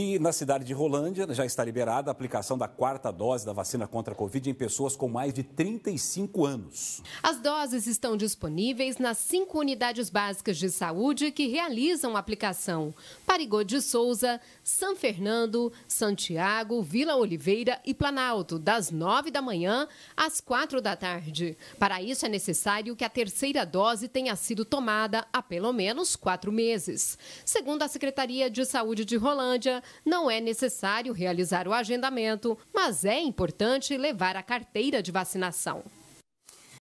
E na cidade de Rolândia já está liberada a aplicação da quarta dose da vacina contra a Covid em pessoas com mais de 35 anos. As doses estão disponíveis nas cinco unidades básicas de saúde que realizam a aplicação: Parigô de Souza, São Fernando, Santiago, Vila Oliveira e Planalto, das 9 da manhã às quatro da tarde. Para isso é necessário que a terceira dose tenha sido tomada há pelo menos quatro meses. Segundo a Secretaria de Saúde de Rolândia, não é necessário realizar o agendamento, mas é importante levar a carteira de vacinação.